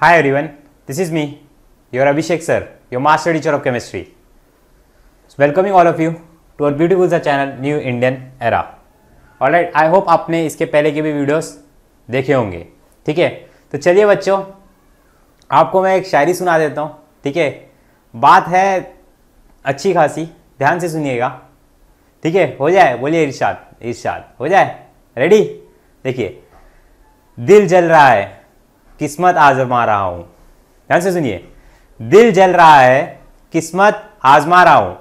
Hi everyone, this is me, your Abhishek sir, your master teacher of chemistry. So welcoming all of you to our beautiful सा channel new Indian era और right I hope आपने इसके पहले के भी videos देखे होंगे ठीक है तो चलिए बच्चों आपको मैं एक शायरी सुना देता हूँ ठीक है बात है अच्छी खासी ध्यान से सुनिएगा ठीक है हो जाए बोलिए इरशाद इरशाद हो जाए रेडी देखिए दिल जल रहा है किस्मत आजमा रहा हूं ध्यान से सुनिए दिल जल रहा है किस्मत आजमा रहा हूँ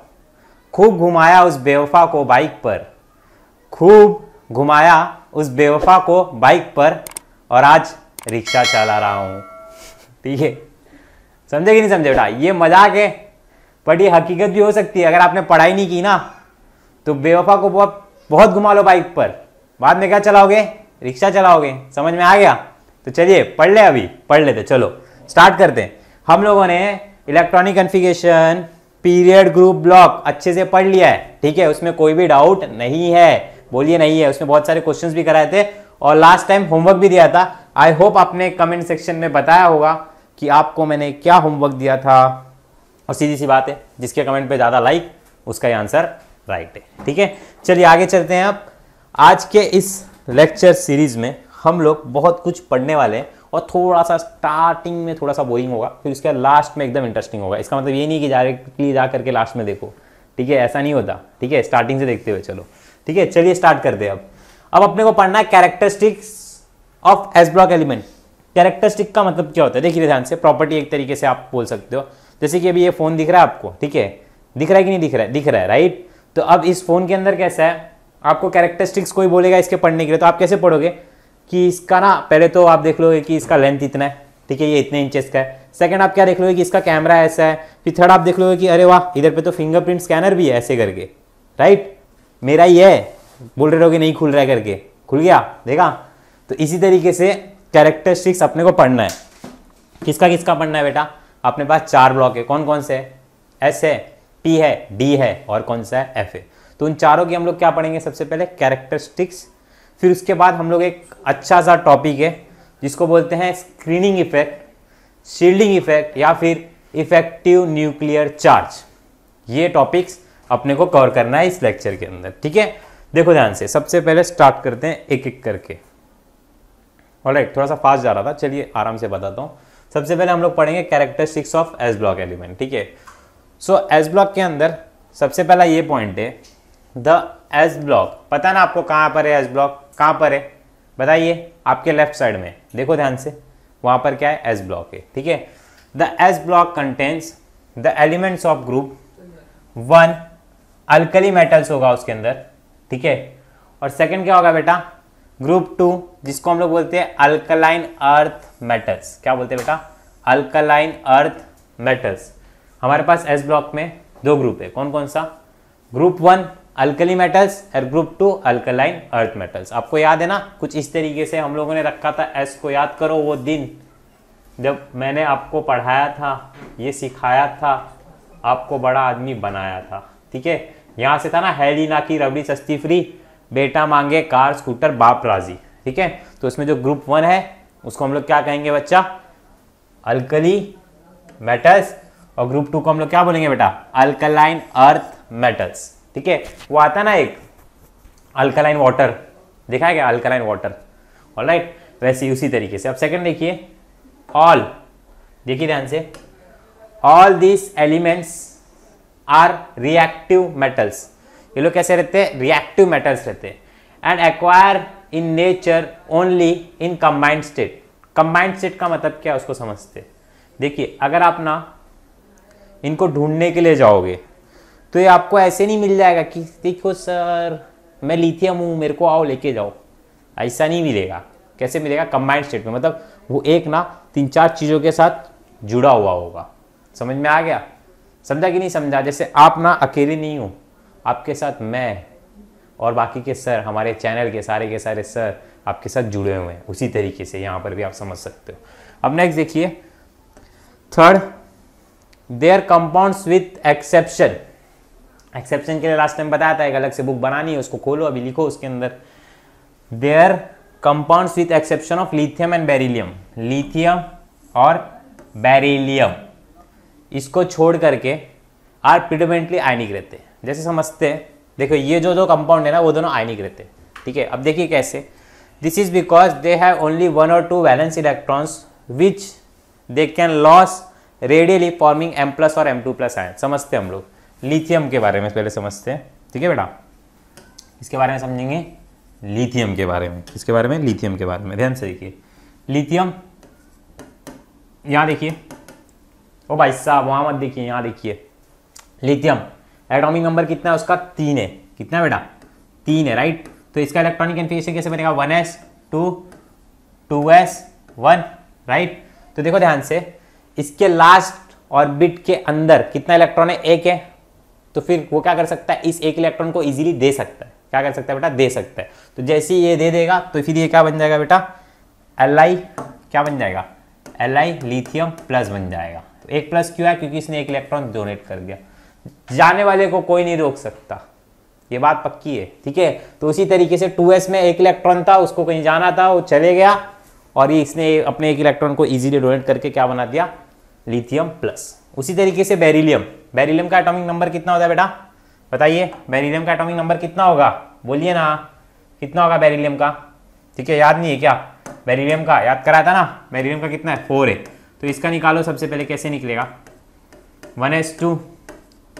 खूब घुमाया उस बेवफा को बाइक पर खूब घुमाया उस बेवफा को बाइक पर और आज रिक्शा चला रहा हूँ ठीक है समझे कि नहीं समझे बेटा ये मजाक है बट ये हकीकत भी हो सकती है अगर आपने पढ़ाई नहीं की ना तो बेवफा को बहुत बहुत घुमा लो बाइक पर बाद में क्या चलाओगे रिक्शा चलाओगे समझ में आ गया तो चलिए पढ़ ले अभी पढ़ लेते चलो स्टार्ट करते हैं हम लोगों ने electronic configuration period group block अच्छे से पढ़ लिया है ठीक है उसमें कोई भी डाउट नहीं है बोलिए नहीं है उसमें बहुत सारे क्वेश्चंस भी कराए थे और लास्ट टाइम होमवर्क भी दिया था आई होप आपने कमेंट सेक्शन में बताया होगा कि आपको मैंने क्या होमवर्क दिया था और सीधी सी बात है जिसके कमेंट पे ज़्यादा लाइक उसका ही आंसर राइट है ठीक है चलिए आगे चलते हैं आप आज के इस लेक्चर सीरीज़ में हम लोग बहुत कुछ पढ़ने वाले हैं और थोड़ा सा स्टार्टिंग में थोड़ा सा बोरिंग होगा फिर उसके लास्ट में एकदम इंटरेस्टिंग होगा इसका मतलब ये नहीं कि डायरेक्टली जा करके लास्ट में देखो ठीक है ऐसा नहीं होता ठीक है स्टार्टिंग से देखते हुए चलो ठीक है चलिए स्टार्ट करते हैं अब अब अपने को पढ़ना है characteristics of S block element characteristic का मतलब क्या होता है देखिए ध्यान से प्रॉपर्टी एक तरीके से आप बोल सकते हो जैसे कि अभी ये फ़ोन दिख रहा है आपको ठीक है दिख रहा है कि नहीं दिख रहा है दिख रहा है राइट तो अब इस फ़ोन के अंदर कैसा है आपको कैरेक्टरिस्टिक्स कोई बोलेगा इसके पढ़ने के लिए तो आप कैसे पढ़ोगे कि इसका ना पहले तो आप देख लोगे कि इसका लेंथ इतना है ठीक है ये इतने इंचेस का है सेकंड आप क्या देख लोगे कि इसका कैमरा ऐसा है फिर थर्ड आप देख लोगे कि अरे वाह इधर पे तो फिंगरप्रिंट स्कैनर भी है ऐसे करके राइट मेरा ये है बोल रहे कि नहीं खुल रहा है करके खुल गया देखा तो इसी तरीके से कैरेक्टरिस्टिक्स अपने को पढ़ना है किसका किसका पढ़ना है बेटा अपने पास चार ब्लॉक है कौन कौन से है एस है पी है डी है और कौन सा है एफ है तो उन चारों की हम लोग क्या पढ़ेंगे सबसे पहले कैरेक्टरिस्टिक्स फिर उसके बाद हम लोग एक अच्छा सा टॉपिक है जिसको बोलते हैं स्क्रीनिंग इफेक्ट शील्डिंग इफेक्ट या फिर इफेक्टिव न्यूक्लियर चार्ज ये टॉपिक्स अपने को कवर करना है इस लेक्चर के अंदर ठीक है देखो ध्यान से सबसे पहले स्टार्ट करते हैं एक एक करके राइट थोड़ा सा फास्ट जा रहा था चलिए आराम से बताता हूँ सबसे पहले हम लोग पढ़ेंगे characteristics of S block element ठीक है सो एस ब्लॉक के अंदर सबसे पहला ये पॉइंट है द एस ब्लॉक पता ना आपको कहाँ पर है एस ब्लॉक कहाँ पर है बताइए आपके लेफ्ट साइड में देखो ध्यान से वहाँ पर क्या है एस ब्लॉक है ठीक है the S block contains the elements of group one alkali metals होगा उसके अंदर ठीक है और सेकंड क्या होगा बेटा ग्रुप टू जिसको हम लोग बोलते हैं अल्कलाइन अर्थ मेटल्स क्या बोलते हैं बेटा अल्कलाइन अर्थ मेटल्स हमारे पास एस ब्लॉक में दो ग्रुप है कौन कौन सा ग्रुप वन अल्कली मेटल्स और group two alkaline earth metals आपको याद है ना कुछ इस तरीके से हम लोगों ने रखा था एस को याद करो वो दिन जब मैंने आपको पढ़ाया था ये सिखाया था आपको बड़ा आदमी बनाया था ठीक है यहाँ से था ना हैली ना की रबड़ी सस्ती फ्री बेटा मांगे कार स्कूटर बाप राजी ठीक है तो इसमें जो ग्रुप वन है उसको हम लोग क्या कहेंगे बच्चा अल्कली मेटल्स और ग्रुप टू को हम लोग क्या बोलेंगे बेटा अल्कलाइन अर्थ मेटल्स ठीक है वो आता ना एक अल्कलाइन वाटर देखा है क्या अल्कलाइन वाटर ऑल राइट वैसे उसी तरीके से अब सेकंड देखिए ऑल देखिए ध्यान से all this elements are reactive metals ये लोग कैसे रहते हैं रिएक्टिव मेटल्स रहते हैं and acquire in nature only in combined state combined state का मतलब क्या उसको समझते देखिए अगर आप ना इनको ढूंढने के लिए जाओगे तो ये आपको ऐसे नहीं मिल जाएगा कि देखो सर मैं लिथियम हूँ मेरे को आओ लेके जाओ ऐसा नहीं मिलेगा कैसे मिलेगा कंबाइंड स्टेट में मतलब वो एक ना तीन चार चीज़ों के साथ जुड़ा हुआ होगा समझ में आ गया समझा कि नहीं समझा जैसे आप ना अकेले नहीं हो आपके साथ मैं और बाकी के सर हमारे चैनल के सारे के सारे सर आपके साथ जुड़े हुए हैं उसी तरीके से यहाँ पर भी आप समझ सकते हो अब नेक्स्ट देखिए third their compounds with exception exception के लिए लास्ट टाइम बताया था एक अलग से बुक बनानी है उसको खोलो अभी लिखो उसके अंदर their compound with exception of lithium and beryllium lithium और बेरिलियम इसको छोड़ करके आर प्रिडोमेंटली आयनिक रहते हैं जैसे समझते हैं देखो ये जो जो कंपाउंड है ना वो दोनों आयनिक रहते हैं ठीक है अब देखिए कैसे this is because they have only one और two valence electrons which they can lose readily forming M plus और एम टू प्लस आयन समझते हम लोग लिथियम के बारे में पहले समझते हैं ठीक है बेटा इसके बारे में समझेंगे लिथियम के बारे में इसके बारे में लिथियम के बारे में ध्यान से देखिए लिथियम यहाँ देखिए ओ भाई साहब वहाँ मत देखिए यहाँ देखिए लिथियम एटॉमिक नंबर कितना है उसका तीन है कितना बेटा तीन है राइट तो इसका इलेक्ट्रॉनिक कन्फिगेशन कैसे बनेगा one S two two S one right तो देखो ध्यान से इसके लास्ट ऑर्बिट के अंदर कितना इलेक्ट्रॉन है एक है तो फिर वो क्या कर सकता है इस एक इलेक्ट्रॉन को ईजिली दे सकता है क्या कर सकता है बेटा दे सकता है तो जैसे ही ये दे देगा तो फिर ये क्या बन जाएगा बेटा एल क्या बन जाएगा एल लिथियम प्लस बन जाएगा तो एक प्लस क्यों है क्योंकि इसने एक इलेक्ट्रॉन डोनेट कर दिया जाने वाले को कोई नहीं रोक सकता ये बात पक्की है ठीक है तो उसी तरीके से 2s में एक इलेक्ट्रॉन था उसको कहीं जाना था वो चले गया और ये इसने अपने एक इलेक्ट्रॉन को इजीली डोनेट करके क्या बना दिया लिथियम प्लस उसी तरीके से बेरिलियम बेरिलियम का एटॉमिक नंबर कितना होता है बेटा बताइए बेरिलियम का एटॉमिक नंबर कितना होगा बोलिए ना कितना होगा बेरिलियम का ठीक है याद नहीं है क्या बेरिलियम का याद कराया था ना बेरिलियम का कितना है फोर है तो इसका निकालो सबसे पहले कैसे निकलेगा one S two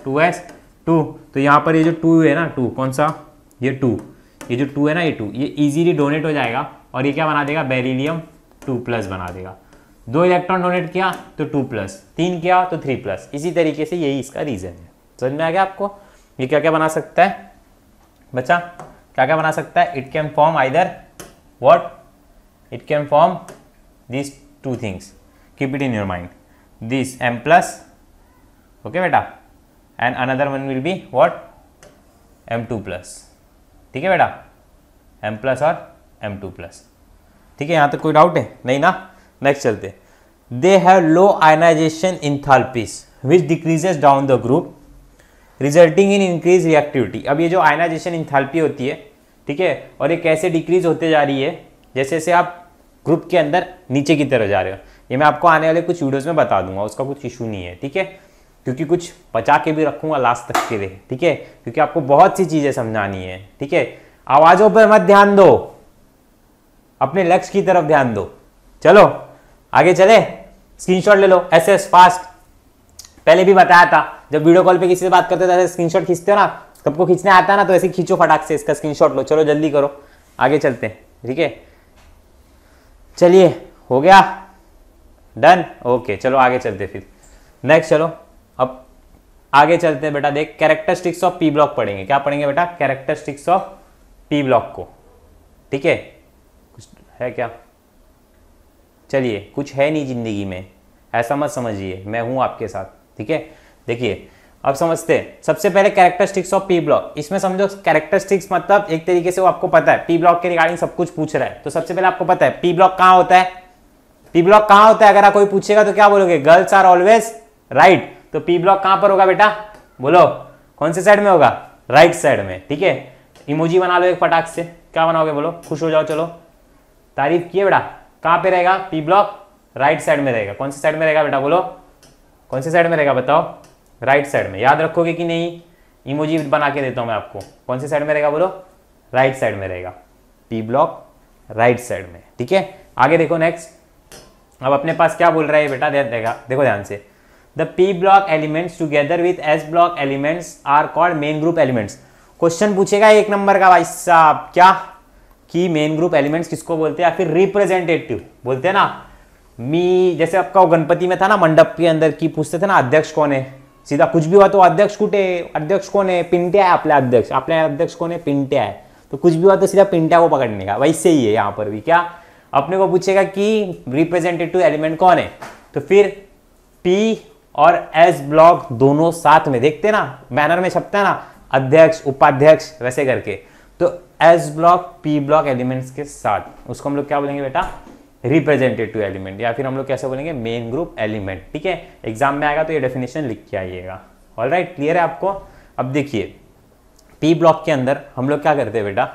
two S two तो यहाँ पर ये जो टू है ना टू कौन सा ये टू ये जो टू है ना ये टू ये इजीली डोनेट हो जाएगा और ये क्या बना देगा बेरिलियम टू प्लस बना देगा दो इलेक्ट्रॉन डोनेट किया तो टू प्लस तीन किया तो थ्री प्लस इसी तरीके से यही इसका रीजन है समझ में आ गया आपको ये क्या क्या बना सकता है बच्चा क्या क्या बना सकता है it can form either what it can form this two things keep it in your mind this M plus okay बेटा and another one will be what M two plus ठीक है बेटा एम प्लस और M two plus ठीक है यहाँ तक कोई डाउट है नहीं ना नेक्स्ट चलते they have low ionization enthalpies which decreases down the group resulting in increase reactivity अब ये जो आयनाइजेशन इन थालपी होती है ठीक है और ये कैसे डिक्रीज होते जा रही है जैसे जैसे आप ग्रुप के अंदर नीचे की तरफ जा रहे हो ये मैं आपको आने वाले कुछ वीडियोज में बता दूंगा उसका कुछ इशू नहीं है ठीक है क्योंकि कुछ बचा के भी रखूंगा लास्ट तक के लिए ठीक है क्योंकि आपको बहुत सी चीज़ें समझानी है ठीक है आवाज़ों पर मत ध्यान दो अपने लक्ष्य की तरफ ध्यान दो चलो आगे चले स्क्रीनशॉट ले लो ऐसे फास्ट पहले भी बताया था जब वीडियो कॉल पे किसी से बात करते थे शॉट खींचते हो ना सबको खींचने आता है ना तो ऐसे खींचो फटाक से इसका स्क्रीन लो चलो जल्दी करो आगे चलते ठीक है चलिए हो गया डन ओके चलो आगे चलते फिर नेक्स्ट चलो अब आगे चलते हैं बेटा देख कैरेक्टरिस्टिक्स ऑफ पी ब्लॉक पढ़ेंगे क्या पढ़ेंगे बेटा कैरेक्टरिस्टिक्स ऑफ पी ब्लॉक को ठीक है कुछ है क्या चलिए कुछ है नहीं ज़िंदगी में ऐसा मत समझिए मैं हूँ आपके साथ ठीक है देखिए अब समझते हैं सबसे पहले कैरेक्टरिस्टिक्स ऑफ पी ब्लॉक इसमें समझो कैरेक्टरिस्टिक्स मतलब एक तरीके से वो आपको पता है पी ब्लॉक के रिगार्डिंग सब कुछ पूछ रहा है तो सबसे पहले आपको पता है पी ब्लॉक कहाँ होता है पी ब्लॉक कहाँ होता है अगर आप कोई पूछेगा तो क्या बोलोगे गर्ल्स आर ऑलवेज राइट तो पी ब्लॉक कहाँ पर होगा बेटा बोलो कौन से साइड में होगा राइट right साइड में ठीक है इमोजी बना लो एक फटाक से क्या बनाओगे बोलो खुश हो जाओ चलो तारीफ किए बेटा कहां पे रहेगा पी ब्लॉक राइट साइड में रहेगा कौन सी साइड में रहेगा बेटा बोलो कौन सी साइड में रहेगा बताओ राइट साइड में याद रखोगे कि नहीं इमोजी बना के देता हूं मैं आपको कौन सी साइड में रहेगा बोलो राइट साइड में रहेगा पी ब्लॉक राइट साइड में ठीक है आगे देखो नेक्स्ट अब अपने पास क्या बोल रहा है बेटा देखा देखो ध्यान से the P block elements together with S block elements are called main group elements question पूछेगा एक नंबर का भाई साहब क्या कि मेन ग्रुप एलिमेंट्स किसको बोलते हैं या फिर रिप्रेजेंटेटिव बोलते हैं ना मी जैसे आपका गणपति में था ना मंडप के अंदर की पूछते थे ना अध्यक्ष कौन है सीधा कुछ भी हुआ तो अध्यक्ष कुटे अध्यक्ष कौन है पिंट्या है अपने अध्यक्ष अपने अध्यक्ष कौन है पिंट्या है तो कुछ भी हुआ तो सीधा पिंट्या को पकड़ने का वैसे ही है यहाँ पर भी क्या अपने को पूछेगा कि रिप्रेजेंटेटिव एलिमेंट कौन है तो फिर पी और एस ब्लॉक दोनों साथ में देखते ना मैनर में छपता है ना अध्यक्ष उपाध्यक्ष वैसे करके तो S block P block elements के साथ उसको हम लोग क्या बोलेंगे बेटा रिप्रेजेंटेटिव एलिमेंट या फिर हम लोग कैसे बोलेंगे मेन ग्रुप एलिमेंट ठीक है एग्जाम में आएगा तो ये डेफिनेशन लिख के आइएगा ऑल राइट क्लियर है आपको अब देखिए पी ब्लॉक के अंदर हम लोग क्या करते हैं बेटा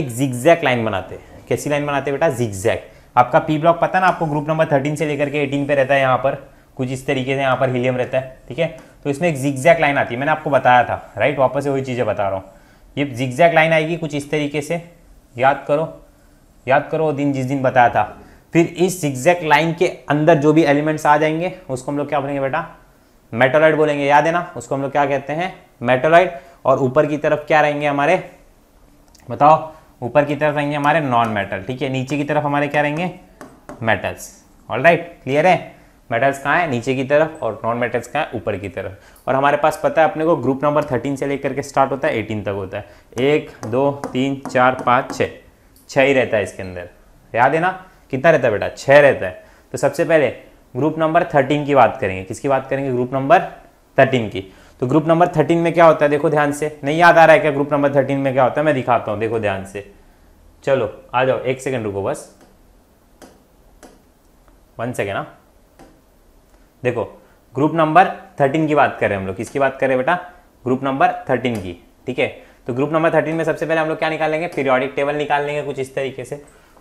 एक जिग्जैक लाइन बनाते हैं कैसी लाइन बनाते हैं बेटा जिग्जैक आपका पी ब्लॉक पता है ना आपको ग्रुप नंबर थर्टीन से लेकर के एटीन पे रहता है यहाँ पर कुछ इस तरीके से यहाँ पर हीलियम रहता है ठीक है तो इसमें एक जिग्जैक लाइन आती है मैंने आपको बताया था राइट वापस से वही चीज़ें बता रहा हूँ ये जिगजैग लाइन आएगी कुछ इस तरीके से याद करो याद करो वो दिन जिस दिन बताया था फिर इस जिगजैग लाइन के अंदर जो भी एलिमेंट्स आ जाएंगे उसको हम लोग क्या बोलेंगे बेटा मेटोलाइड बोलेंगे याद है ना उसको हम लोग क्या कहते हैं मेटोलाइड और ऊपर की तरफ क्या रहेंगे हमारे बताओ ऊपर की तरफ रहेंगे हमारे नॉन मेटल ठीक है नीचे की तरफ हमारे क्या रहेंगे मेटल्स ऑल राइट क्लियर है मेटल्स कहाँ है नीचे की तरफ और नॉन मेटल्स कहाँ है ऊपर की तरफ और हमारे पास पता है अपने को ग्रुप नंबर थर्टीन से लेकर के स्टार्ट होता है एटीन तक होता है एक दो तीन चार पाँच छः छः ही रहता है इसके अंदर याद है ना कितना रहता है बेटा छः रहता है तो सबसे पहले ग्रुप नंबर थर्टीन की बात करेंगे किसकी बात करेंगे ग्रुप नंबर थर्टीन की तो ग्रुप नंबर थर्टीन में क्या होता है देखो ध्यान से नहीं याद आ रहा है क्या ग्रुप नंबर थर्टीन में क्या होता है मैं दिखाता हूँ देखो ध्यान से चलो आ जाओ एक सेकेंड रुको बस वन सेकेंड हाँ देखो ग्रुप नंबर थर्टीन की बात कर रहे हैं हम लोग किसकी बात कर रहे हैं बेटा ग्रुप नंबर थर्टीन की ठीक है तो ग्रुप नंबर थर्टीन में सबसे पहले हम लोग क्या निकालेंगे पीरियोडिक टेबल निकाल लेंगे कुछ इस तरीके से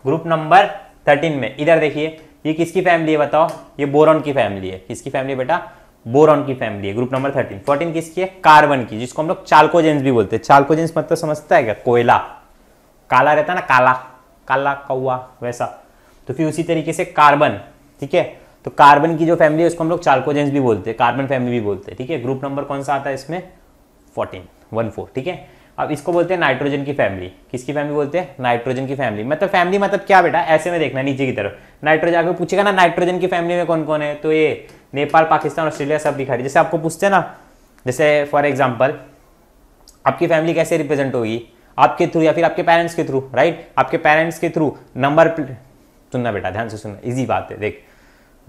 ग्रुप नंबर थर्टीन में इधर देखिए ये किसकी फैमिली है बताओ ये बोरॉन की फैमिली है किसकी फैमिली बेटा बोरॉन की फैमिली है ग्रुप नंबर थर्टीन फोर्टीन किसकी है कार्बन की जिसको हम लोग चालकोजेंस भी बोलते हैं चालकोजेंस मतलब समझता है क्या कोयला काला रहता है ना काला काला कौआ वैसा तो फिर उसी तरीके से कार्बन ठीक है तो कार्बन की जो फैमिली है उसको हम लोग चार्कोजेंस भी बोलते हैं कार्बन फैमिली भी बोलते हैं ठीक है ग्रुप नंबर कौन सा आता है इसमें फोर्टीन वन फोर ठीक है अब इसको बोलते हैं नाइट्रोजन की फैमिली किसकी फैमिली बोलते हैं नाइट्रोजन की फैमिली मतलब फैमिली मतलब क्या बेटा ऐसे में देखना नीचे की तरफ नाइट्रोजन आपको पूछेगा ना नाइट्रोजन की फैमिली में कौन कौन है तो ये नेपाल पाकिस्तान ऑस्ट्रेलिया सब दिखा रही जैसे आपको पूछते हैं ना जैसे फॉर एग्जाम्पल आपकी फैमिली कैसे रिप्रेजेंट होगी आपके थ्रू या फिर आपके पेरेंट्स के थ्रू राइट आपके पेरेंट्स के थ्रू नंबर सुनना बेटा ध्यान से सुनना इजी बात है देख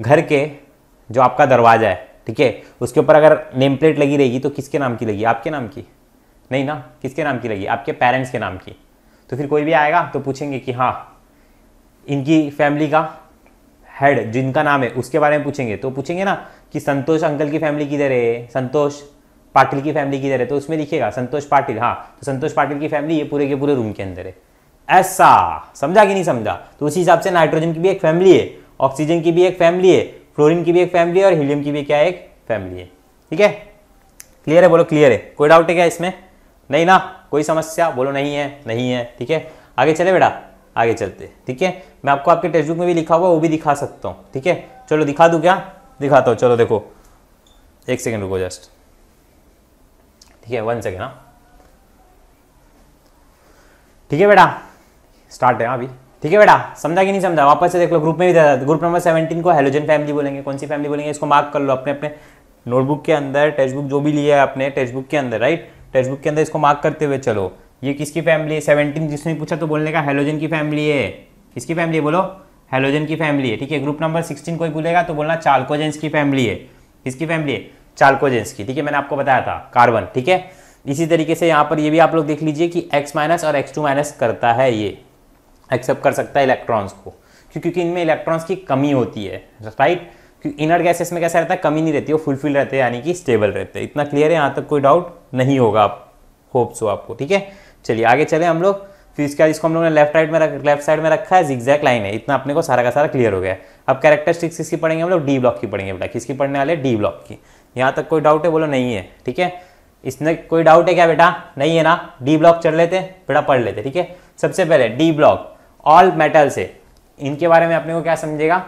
घर के जो आपका दरवाज़ा है ठीक है उसके ऊपर अगर नेम प्लेट लगी रहेगी तो किसके नाम की लगी आपके नाम की नहीं ना किसके नाम की लगी आपके पेरेंट्स के नाम की तो फिर कोई भी आएगा तो पूछेंगे कि हाँ इनकी फैमिली का हेड जिनका नाम है उसके बारे में पूछेंगे तो पूछेंगे ना कि संतोष अंकल की फैमिली किधर है संतोष पाटिल की फैमिली किधर है तो उसमें लिखेगा संतोष पाटिल हाँ तो संतोष पाटिल की फैमिली ये पूरे के पूरे रूम के अंदर है ऐसा समझा कि नहीं समझा तो उसी हिसाब से नाइट्रोजन की भी एक फैमिली है ऑक्सीजन की भी एक फैमिली है फ्लोरिन की भी एक फैमिली है और हीलियम की भी क्या एक फैमिली है ठीक है क्लियर है बोलो क्लियर है कोई डाउट है क्या इसमें नहीं ना कोई समस्या बोलो नहीं है नहीं है ठीक है आगे चले बेटा आगे चलते ठीक है मैं आपको आपके टेक्स्ट बुक में भी लिखा हुआ वो भी दिखा सकता हूँ ठीक है चलो दिखा दूँ क्या दिखाता हूँ चलो देखो एक सेकेंड रुको जस्ट ठीक है वन सेकेंड हाँ ठीक है बेटा स्टार्ट है हाँ अभी ठीक है बेटा समझा कि नहीं समझा वापस से देख लो ग्रुप में भी था ग्रुप नंबर सेवेंटीन को हेलोजन फैमिली बोलेंगे कौन सी फैमिली बोलेंगे इसको मार्क कर लो अपने अपने नोटबुक के अंदर टेक्स्ट बुक जो भी लिया है अपने टेक्स्ट बुक के अंदर राइट टेक्स्ट बुक के अंदर इसको मार्क करते हुए चलो ये किसकी फैमिली है सेवनटीन जिसने पूछा तो बोलने का हेलोजन की फैमिली है किसकी फैमिली है बोलो हेलोजन की फैमिली है ठीक है ग्रुप नंबर सिक्सटीन कोई बोलेगा तो बोलना चार्कोजेंस की फैमिली है किसकी फैमिली है चार्कोजेंस की ठीक है मैंने आपको बताया था कार्बन ठीक है इसी तरीके से यहाँ पर ये भी आप लोग देख लीजिए कि एक्स माइनस और एक्स टू माइनस करता है ये एक्सेप्ट कर सकता है इलेक्ट्रॉन्स को क्यों क्योंकि इनमें इलेक्ट्रॉन्स की कमी होती है राइट क्योंकि इनर गैसेस में कैसा रहता है कमी नहीं रहती वो फुलफिल रहते हैं यानी कि स्टेबल रहते हैं इतना क्लियर है यहाँ तक कोई डाउट नहीं होगा आप होप्स हो आपको ठीक है चलिए आगे चले हम लोग फिर इसके बाद इसको हम लोगों ने लेफ्ट राइट में रख लेफ्ट साइड में रखा है जिग्जैक लाइन है इतना अपने को सारा का सारा क्लियर हो गया अब कैरेक्टरिस्टिक्स किसकी पढ़ेंगे हम लोग डी ब्लॉक की पढ़ेंगे बेटा किसकी पढ़ने वाले डी ब्लॉक की यहाँ तक कोई डाउट है बोलो नहीं है ठीक है इसमें कोई डाउट है क्या बेटा नहीं है ना डी ब्लॉक चढ़ लेते बेटा पढ़ लेते ठीक है सबसे पहले डी ब्लॉक ऑल मेटल से इनके बारे में अपने को क्या समझेगा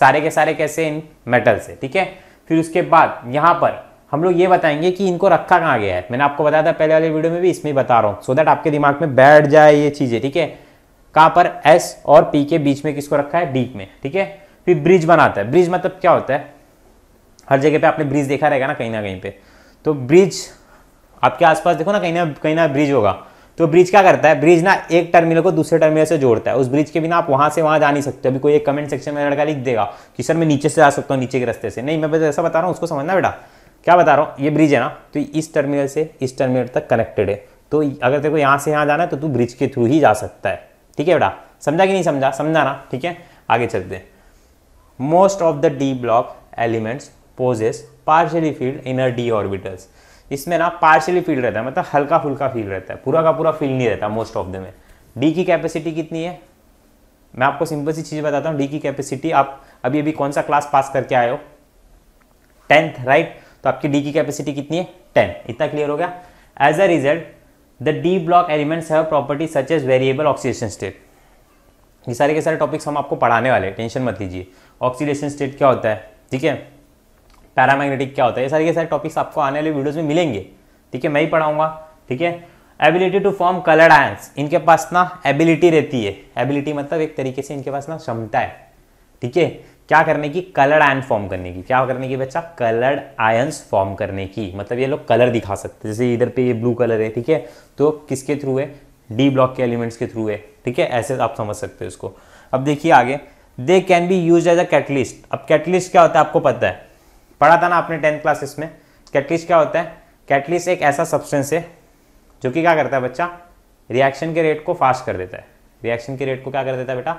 सारे के सारे कैसे इन मेटल से ठीक है फिर उसके बाद यहाँ पर हम लोग ये बताएंगे कि इनको रखा कहाँ गया है मैंने आपको बताया था पहले वाले वीडियो में भी इसमें बता रहा हूँ सो दैट आपके दिमाग में बैठ जाए ये चीज़ें ठीक है कहाँ पर एस और पी के बीच में किसको रखा है डी में ठीक है फिर ब्रिज बनाता है ब्रिज मतलब क्या होता है हर जगह पे आपने ब्रिज देखा रहेगा ना कहीं ना कहीं पे तो ब्रिज आपके आसपास देखो ना कहीं ना कहीं ना ब्रिज होगा तो ब्रिज क्या करता है ब्रिज ना एक टर्मिनल को दूसरे टर्मिनल से जोड़ता है उस ब्रिज के बिना आप वहां से वहां जा नहीं सकते अभी कोई एक कमेंट सेक्शन में लड़का लिख देगा कि सर मैं नीचे से जा सकता हूँ नीचे के रस्ते से नहीं मैं ऐसा बता रहा हूँ उसको समझना बेटा क्या बता रहा हूँ ये ब्रिज है ना तो इस टर्मिनल से इस टर्मिनल तक कनेक्टेड है तो अगर देखो यहाँ से यहाँ जाना है तो तू ब्रिज के थ्रू ही जा सकता है ठीक है बेटा समझा कि नहीं समझा समझा ना ठीक है आगे चलते most of the D block elements possess partially filled inner D orbitals इसमें ना पार्शली फील रहता है मतलब हल्का फुल्का फील रहता है पूरा का पूरा फील नहीं रहता मोस्ट ऑफ द में डी की कैपेसिटी कितनी है मैं आपको सिंपल सी चीज़ बताता हूँ डी की कैपेसिटी आप अभी अभी कौन सा क्लास पास करके आए हो टेंथ राइट तो आपकी डी की कैपेसिटी कितनी है टेन इतना क्लियर हो गया as a result the D block elements have property such as variable oxidation state ये सारे के सारे टॉपिक्स हम आपको पढ़ाने वाले हैं टेंशन मत लीजिए ऑक्सीडेशन स्टेट क्या होता है ठीक है पैरामैग्नेटिक क्या होता है ये सारे के सारे टॉपिक्स आपको आने वाले वीडियोज़ में मिलेंगे ठीक है मैं ही पढ़ाऊंगा ठीक है ability to form coloured ions इनके पास ना एबिलिटी रहती है एबिलिटी मतलब एक तरीके से इनके पास ना क्षमता है ठीक है क्या करने की कलर्ड आयन फॉर्म करने की क्या करने की बच्चा कलर्ड आयंस फॉर्म करने की मतलब ये लोग कलर दिखा सकते हैं जैसे इधर पे ये ब्लू कलर है ठीक है तो किसके थ्रू है डी ब्लॉक के एलिमेंट्स के थ्रू है ठीक है ऐसे आप समझ सकते हो उसको अब देखिए आगे they can be use as a catalyst अब कैटलिस्ट क्या होता है आपको पता है पढ़ा था ना आपने टेंथ क्लासेस में कैटलिस्ट क्या होता है कैटलिस्ट एक ऐसा सब्सटेंस है जो कि क्या करता है बच्चा रिएक्शन के रेट को फास्ट कर देता है रिएक्शन के रेट को क्या कर देता है बेटा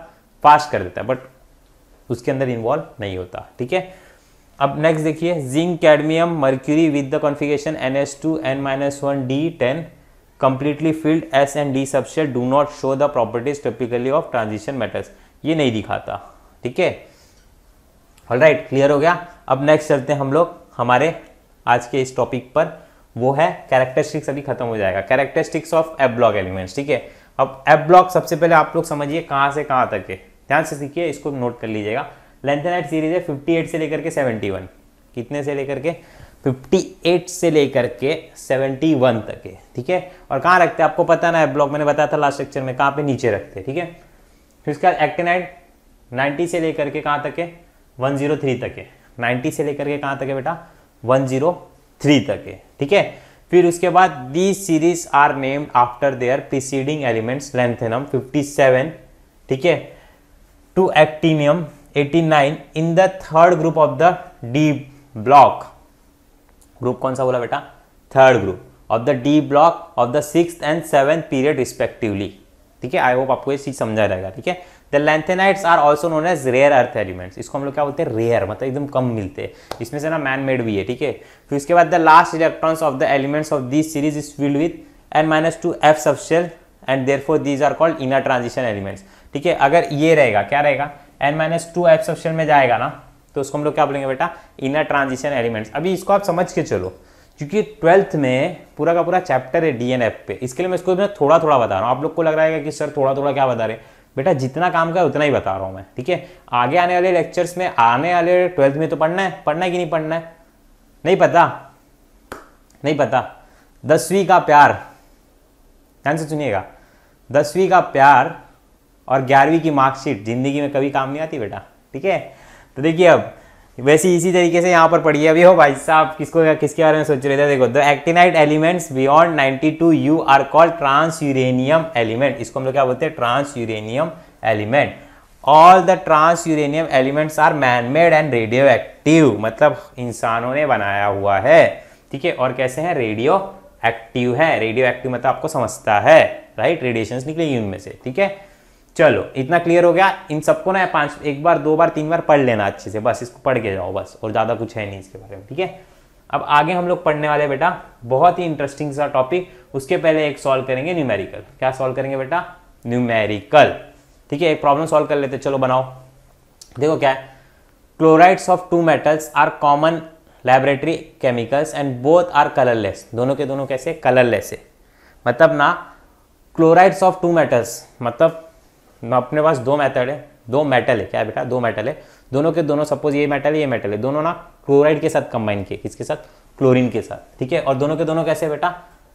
फास्ट कर देता है बट उसके अंदर इन्वॉल्व नहीं होता ठीक है अब नेक्स्ट देखिए zinc cadmium mercury with the configuration N S two N minus one D ten completely filled S and D subshells do not show the properties typically of transition metals ये नहीं दिखाता ठीक है ऑल राइट क्लियर हो गया अब next चलते हैं हम लोग हमारे आज के इस टॉपिक पर वो है कैरेक्टरिस्टिक्स अभी खत्म हो जाएगा characteristics of F block elements ठीक है अब एप ब्लॉक सबसे पहले आप लोग समझिए कहाँ से कहाँ तक है ध्यान से सीखिए इसको नोट कर लीजिएगा लेंथ एंड सीरीज है एट से लेकर के वन कितने से लेकर के 58 से लेकर के 71 तक है ठीक है और कहाँ रखते हैं आपको पता ना एप ब्लॉक मैंने बताया था लास्ट लेक्चर में कहाँ पे नीचे रखते हैं ठीक है फिर उसके बाद एक्टेनाइट नाइन्टी से लेकर के कहाँ तक है 103 तक है 90 से लेकर के कहां तक है बेटा 103 तक है ठीक है फिर उसके बाद the series are named after their preceding elements lanthanum 57 ठीक है to actinium 89 in the third group of the D block group कौन सा बोला बेटा third group of the D block of the six and seven period respectively ठीक है I hope आपको ये चीज समझा जाएगा ठीक है the lanthanides are also known as rare earth elements इसको हम लोग क्या बोलते हैं रेयर मतलब एकदम कम मिलते हैं इसमें से ना मैन मेड भी है ठीक है फिर उसके बाद the last electrons of the elements of this series is filled with N minus two F subshell and therefore these are called inner transition elements ठीक है अगर ये रहेगा क्या रहेगा N minus two F subshell में जाएगा ना तो उसको हम लोग क्या बोलेंगे बेटा इनर ट्रांजिशन एलिमेंट्स अभी इसको आप समझ के चलो क्योंकि ट्वेल्थ में पूरा का पूरा चैप्टर है डीएनएफ पे इसके लिए मैं इसको थोड़ा थोड़ा बता रहा हूँ आप लोग को लग रहा है कि सर थोड़ा थोड़ा क्या बता रहे हैं बेटा जितना काम का उतना ही बता रहा हूँ मैं ठीक है आगे आने वाले लेक्चर्स में आने वाले ट्वेल्थ में तो पढ़ना है पढ़ना है कि नहीं पढ़ना है नहीं पता नहीं पता दसवीं का प्यार ध्यान से सुनिएगा दसवीं का प्यार और ग्यारहवीं की मार्कशीट ज़िंदगी में कभी काम नहीं आती बेटा ठीक है तो देखिए अब वैसे इसी तरीके से यहाँ पर पढ़िए अभी हो भाई साहब किसको किसके बारे में सोच रहे थे देखो the actinide elements beyond 92 U are called transuranium element इसको हम लोग क्या बोलते हैं transuranium element all the transuranium elements are man made and radioactive मतलब इंसानों ने बनाया हुआ है ठीक है और कैसे हैं रेडियो एक्टिव है रेडियो एक्टिव मतलब आपको समझता है राइट रेडिएशन निकलेगी उनमें से ठीक है चलो इतना क्लियर हो गया इन सबको ना पांच एक बार दो बार तीन बार पढ़ लेना अच्छे से बस इसको पढ़ के जाओ बस और ज़्यादा कुछ है नहीं इसके बारे में ठीक है अब आगे हम लोग पढ़ने वाले बेटा बहुत ही इंटरेस्टिंग सा टॉपिक उसके पहले एक सॉल्व करेंगे न्यूमेरिकल क्या सॉल्व करेंगे बेटा न्यूमेरिकल ठीक है एक प्रॉब्लम सॉल्व कर लेते चलो बनाओ देखो क्या है chlorides of two metals are common laboratory chemicals and both are colourless दोनों के दोनों कैसे कलरलेस है मतलब ना क्लोराइड्स ऑफ टू मेटल्स मतलब अपने पास दो मेथड है दो मेटल है क्या बेटा दो मेटल है दोनों के दोनों सपोज ये मेटल है ये मेटल है दोनों ना क्लोराइड के साथ कंबाइन किए किसके साथ क्लोरीन के साथ ठीक है और दोनों के दोनों कैसे बेटा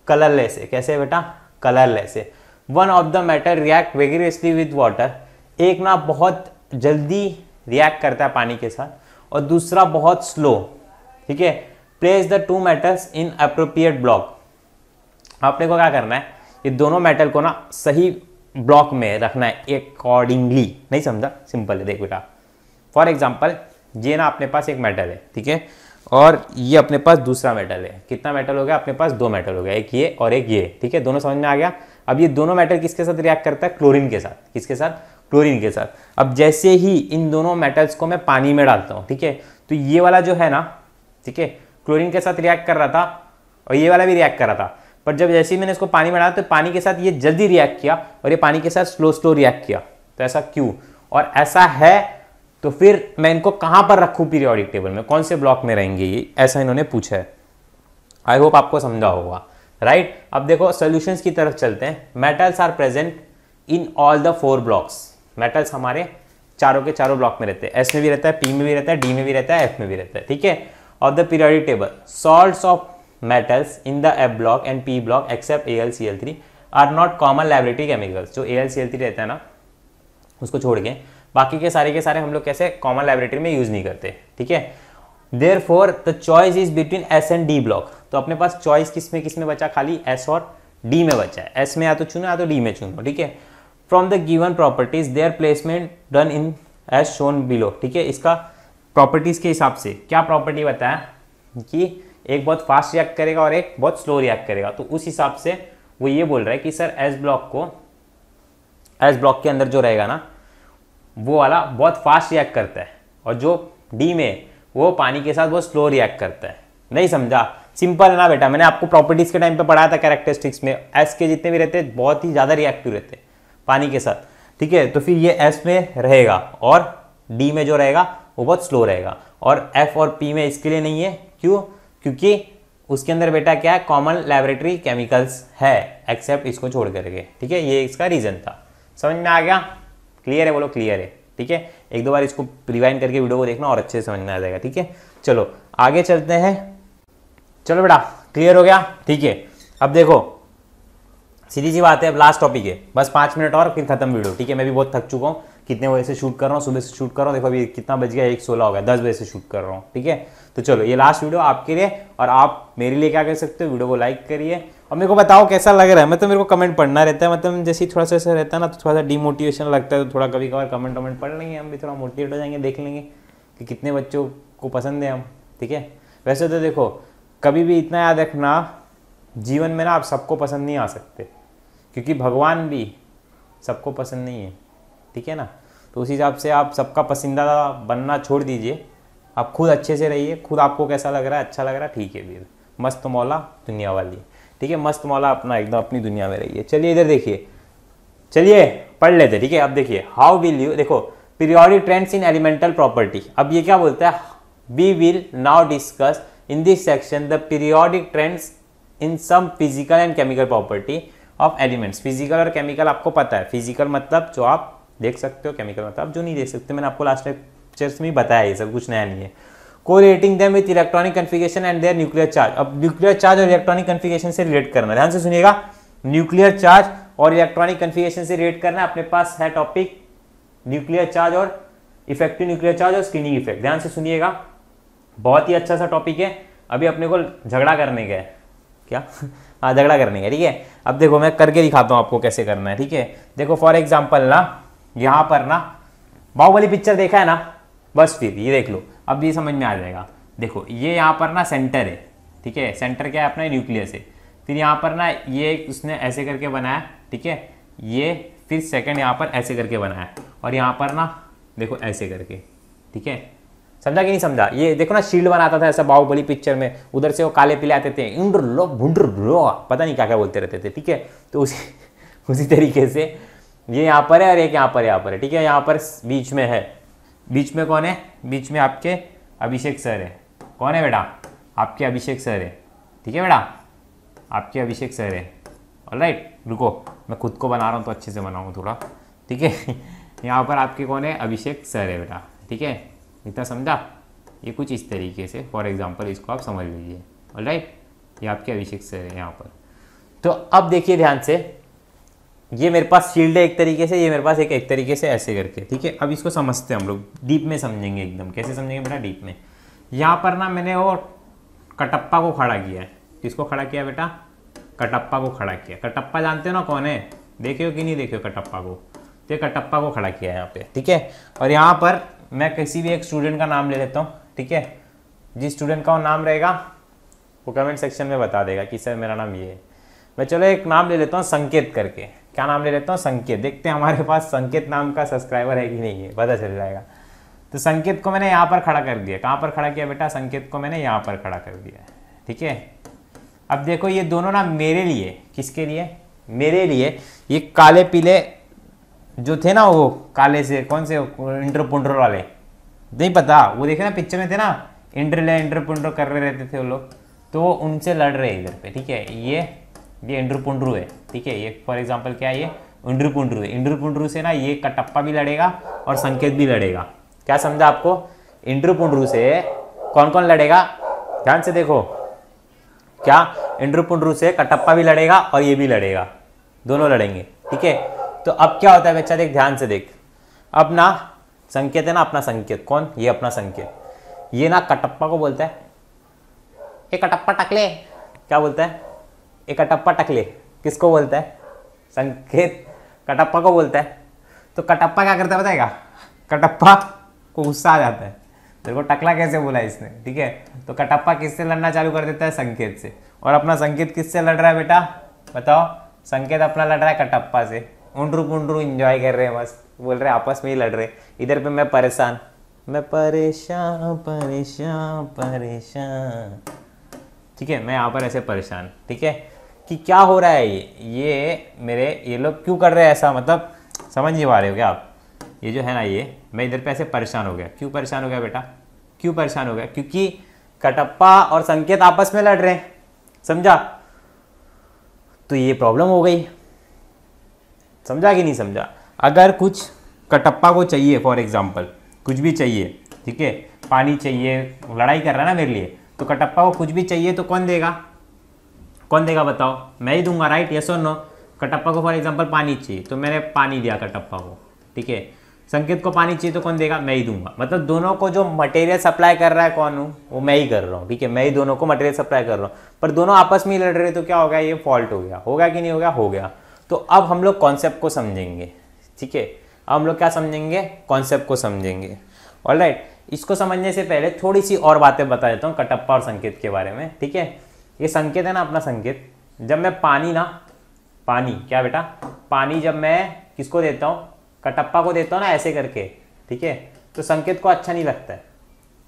कलरलेस है कैसे बेटा कलरलेस है one of the metal react vigorously with water एक ना बहुत जल्दी रिएक्ट करता है पानी के साथ और दूसरा बहुत स्लो ठीक है place the two metals in appropriate block आपने को क्या करना है ये दोनों मेटल को ना सही ब्लॉक में रखना है अकॉर्डिंगली नहीं समझा सिंपल है देख बेटा फॉर एग्जाम्पल ये ना अपने पास एक मेटल है ठीक है और ये अपने पास दूसरा मेटल है कितना मेटल हो गया अपने पास दो मेटल हो गया एक ये और एक ये ठीक है दोनों समझ में आ गया अब ये दोनों मेटल किसके साथ रिएक्ट करता है क्लोरीन के साथ किसके साथ क्लोरीन के साथ अब जैसे ही इन दोनों मेटल्स को मैं पानी में डालता हूँ ठीक है तो ये वाला जो है ना ठीक है क्लोरीन के साथ रिएक्ट कर रहा था और ये वाला भी रिएक्ट कर रहा था पर जब जैसे ही मैंने इसको पानी में डाला तो पानी के साथ ये जल्दी रिएक्ट किया और ये पानी के साथ स्लो स्लो रिएक्ट किया तो ऐसा क्यों और ऐसा है तो फिर मैं इनको कहां पर रखू पीरियोडिक टेबल में कौन से ब्लॉक में रहेंगे ये ऐसा इन्होंने पूछा है आई होप आपको समझा होगा राइट right? अब देखो सोल्यूशन की तरफ चलते हैं metals are present in all the four blocks metals हमारे चारों के चारों ब्लॉक में रहते हैं एस में भी रहता है पी में भी रहता है डी में भी रहता है एफ में भी रहता है ठीक है of the periodic table salt of metals in the F block and P block except AlCl3 are not common laboratory chemicals जो AlCl3 रहता है ना उसको छोड़ के बाकी के सारे के सारे हम लोग कैसे कॉमन लाइब्रेटरी में यूज़ नहीं करते ठीक है therefore the choice is between s and d block तो अपने पास चॉइस किस में किस में बचा खाली एस और डी में बचा है एस में या तो चुनो या तो डी में चुनो ठीक है from the given properties their placement done in s shown below ठीक है इसका प्रॉपर्टीज़ के हिसाब से क्या प्रॉपर्टी बताया कि एक बहुत फास्ट रिएक्ट करेगा और एक बहुत स्लो रिएक्ट करेगा तो उस हिसाब से वो ये बोल रहा है कि सर एस ब्लॉक को एस ब्लॉक के अंदर जो रहेगा ना वो वाला बहुत फास्ट रिएक्ट करता है और जो डी में वो पानी के साथ बहुत स्लो रिएक्ट करता है नहीं समझा सिंपल है ना बेटा मैंने आपको प्रॉपर्टीज़ के टाइम पे पढ़ाया था कैरेक्टरिस्टिक्स में एस के जितने भी रहते हैं बहुत ही ज़्यादा रिएक्टिव रहते हैं पानी के साथ ठीक है तो फिर ये एस में रहेगा और डी में जो रहेगा वो बहुत स्लो रहेगा और एफ और पी में इसके लिए नहीं है क्यों क्योंकि उसके अंदर बेटा क्या है कॉमन लेबोरेटरी केमिकल्स है एक्सेप्ट इसको छोड़ करके ठीक है ये इसका रीज़न था समझ में आ गया क्लियर है बोलो क्लियर है ठीक है एक दो बार इसको रिवाइंड करके वीडियो को देखना और अच्छे से समझ में आ जाएगा ठीक है चलो आगे चलते हैं चलो बेटा क्लियर हो गया ठीक है अब देखो सीधी सी बात है अब लास्ट टॉपिक है बस पांच मिनट और फिर खत्म वीडियो ठीक है मैं भी बहुत थक चुका हूँ कितने बजे से शूट कर रहा हूँ सुबह से शूट कर रहा हूँ देखो अभी कितना बज गया एक सोलह हो गया दस बजे से शूट कर रहा हूँ ठीक है तो चलो ये लास्ट वीडियो आपके लिए और आप मेरे लिए क्या कर सकते हो वीडियो को लाइक करिए और मेरे को बताओ कैसा लग रहा है मतलब मेरे को कमेंट पढ़ना रहता है मतलब जैसे थोड़ा सा ऐसा रहता है ना तो थोड़ा सा डीमोटिवेशन लगता है तो थोड़ा कभी कभार कमेंट वमेंट पढ़ लेंगे हम भी थोड़ा मोटिवेट हो जाएंगे देख लेंगे कि कितने बच्चों को पसंद है हम ठीक है वैसे तो देखो कभी भी इतना याद रखना जीवन में ना आप सबको पसंद नहीं आ सकते क्योंकि भगवान भी सबको पसंद नहीं है ठीक है ना तो उस हिसाब से आप सबका पसंदीदा बनना छोड़ दीजिए आप खुद अच्छे से रहिए खुद आपको कैसा लग रहा है अच्छा लग रहा है ठीक है फिर मस्त मौला दुनिया वाली ठीक है मस्त मौला अपना एकदम अपनी दुनिया में रहिए चलिए इधर देखिए चलिए पढ़ लेते ठीक है अब देखिए हाउ विल यू देखो periodic trends in elemental property अब ये क्या बोलता है we will now discuss in this section the periodic trends in some physical and chemical property of elements physical और केमिकल आपको पता है फिजिकल मतलब जो आप देख सकते हो केमिकल मतलब आप जो नहीं देख सकते मैंने आपको लास्ट लेक्चर्स में बताया ये सब कुछ नया नहीं है को correlating them with electronic configuration and their nuclear charge अब न्यूक्लियर चार्ज और इलेक्ट्रॉनिक कन्फिगेशन से रिलेट करना ध्यान से सुनिएगा न्यूक्लियर चार्ज और इलेक्ट्रॉनिक कन्फिगेशन से रिलेट करना अपने पास है टॉपिक न्यूक्लियर चार्ज और इफेक्टिव न्यूक्लियर चार्ज और स्क्रीनिंग इफेक्ट ध्यान से सुनिएगा बहुत ही अच्छा सा टॉपिक है अभी अपने को झगड़ा करने का है क्या हाँ झगड़ा करने का ठीक है अब देखो मैं करके दिखाता हूँ आपको कैसे करना है ठीक है देखो फॉर एग्जाम्पल ना यहाँ पर ना बाहुबली पिक्चर देखा है ना बस फिर ये देख लो अब ये समझ में आ जाएगा देखो ये यहाँ पर ना सेंटर है ठीक है सेंटर क्या है अपना न्यूक्लियस है फिर यहाँ पर ना ये उसने ऐसे करके बनाया ठीक है ये फिर सेकंड यहाँ पर ऐसे करके बनाया और यहाँ पर ना देखो ऐसे करके ठीक है समझा कि नहीं समझा ये देखो ना शील्ड बनाता था ऐसा बाहुबली पिक्चर में उधर से वो काले पीले आते थे इंड्र लो भुंड्र लो पता नहीं क्या क्या बोलते रहते थे ठीक है तो उसी उसी तरीके से ये यहाँ पर है और एक यहाँ पर यहाँ पर है ठीक है यहाँ पर बीच में है बीच में कौन है बीच में आपके अभिषेक सर है कौन है बेटा आपके अभिषेक सर है ठीक है बेटा आपके अभिषेक सर है और राइट रुको मैं खुद को बना रहा हूँ तो अच्छे से बनाऊँ थोड़ा ठीक है यहाँ पर आपके कौन है अभिषेक सर है बेटा ठीक है इतना समझा ये कुछ इस तरीके से फॉर एग्जाम्पल इसको आप समझ लीजिए ऑल राइट ये आपके अभिषेक सर है यहाँ पर तो अब देखिए ध्यान से ये मेरे पास शील्ड है एक तरीके से ये मेरे पास एक एक तरीके से ऐसे करके ठीक है अब इसको समझते हैं हम लोग डीप में समझेंगे एकदम कैसे समझेंगे बेटा डीप में यहाँ पर ना मैंने वो कटप्पा को खड़ा किया है किसको खड़ा किया बेटा कटप्पा को खड़ा किया कटप्पा जानते हो ना कौन है देखे हो कि नहीं देखे हो कटप्पा को तो ये कटप्पा को खड़ा किया है यहाँ पे ठीक है और यहाँ पर मैं किसी भी एक स्टूडेंट का नाम ले लेता हूँ ठीक है जिस स्टूडेंट का वो नाम रहेगा वो कमेंट सेक्शन में बता देगा कि सर मेरा नाम ये है मैं चलो एक नाम ले लेता हूँ संकेत करके क्या नाम ले लेता हूँ संकेत देखते हैं हमारे पास संकेत नाम का सब्सक्राइबर है कि नहीं है पता चल जाएगा तो संकेत को मैंने यहाँ पर खड़ा कर दिया कहाँ पर खड़ा किया बेटा संकेत को मैंने यहाँ पर खड़ा कर दिया ठीक है अब देखो ये दोनों ना मेरे लिए किसके लिए मेरे लिए ये काले पीले जो थे ना वो काले से कौन से इंटरपुंड्रो वाले नहीं पता वो देखे ना पिक्चर में थे ना इंटरले इंटरपुंड्रो कर रहे रहते थे वो लोग तो वो उनसे लड़ रहे इधर पे ठीक है ये ये इंड्रपुंड्रू है ठीक है ये फॉर एग्जाम्पल क्या है ये इंड्रपुंड्रू है इंड्रपुंड्रू से ना ये कटप्पा भी लड़ेगा और संकेत भी लड़ेगा क्या समझा आपको इंड्रपुंड्रू से कौन कौन लड़ेगा ध्यान से देखो क्या इंड्रपुंड्रू से कटप्पा भी लड़ेगा और ये भी लड़ेगा दोनों लड़ेंगे ठीक है तो अब क्या होता है बच्चा देख ध्यान से देख अब ना संकेत है ना अपना संकेत कौन ये अपना संकेत ये ना कटप्पा को बोलता है ये कटप्पा टकले क्या बोलता है एक कटप्पा टकले किसको बोलता है संकेत कटप्पा को बोलता है तो कटप्पा क्या करता है बताएगा कटप्पा को गुस्सा आ जाता है तेरे को टकला कैसे बोला इसने ठीक है तो कटप्पा किससे लड़ना चालू कर देता है संकेत से और अपना संकेत किससे लड़ रहा है बेटा बताओ संकेत अपना लड़ रहा है कटप्पा से उंडरू पुंडरू इंजॉय कर रहे हैं बस बोल रहे आपस में ही लड़ रहे इधर पे मैं परेशान मैं परेशान परेशान परेशान ठीक है मैं यहाँ पर ऐसे परेशान ठीक है कि क्या हो रहा है ये ये मेरे ये लोग क्यों कर रहे हैं ऐसा मतलब समझ नहीं पा रहे हो क्या आप ये जो है ना ये मैं इधर पे ऐसे परेशान हो गया क्यों परेशान हो गया बेटा क्यों परेशान हो गया क्योंकि कटप्पा और संकेत आपस में लड़ रहे हैं समझा तो ये प्रॉब्लम हो गई समझा कि नहीं समझा अगर कुछ कटप्पा को चाहिए फॉर एग्जाम्पल कुछ भी चाहिए ठीक है पानी चाहिए लड़ाई कर रहा है ना मेरे लिए तो कटप्पा को कुछ भी चाहिए तो कौन देगा कौन देगा बताओ मैं ही दूंगा राइट यस और नो कटप्पा को फॉर एग्जाम्पल पानी चाहिए तो मैंने पानी दिया कटप्पा को ठीक है संकेत को पानी चाहिए तो कौन देगा मैं ही दूंगा मतलब दोनों को जो मटेरियल सप्लाई कर रहा है कौन हूँ वो मैं ही कर रहा हूँ ठीक है मैं ही दोनों को मटेरियल सप्लाई कर रहा हूँ पर दोनों आपस में ही लड़ रहे तो क्या हो गया ये फॉल्ट हो गया होगा कि नहीं होगा हो गया तो अब हम लोग कॉन्सेप्ट को समझेंगे ठीक है अब हम लोग क्या समझेंगे कॉन्सेप्ट को समझेंगे ऑल राइट इसको समझने से पहले थोड़ी सी और बातें बता देता हूँ कटप्पा और संकेत के बारे में ठीक है ये संकेत है ना अपना संकेत जब मैं पानी ना पानी क्या बेटा पानी जब मैं किसको देता हूँ कटप्पा को देता हूँ ना ऐसे करके ठीक है तो संकेत को अच्छा नहीं लगता है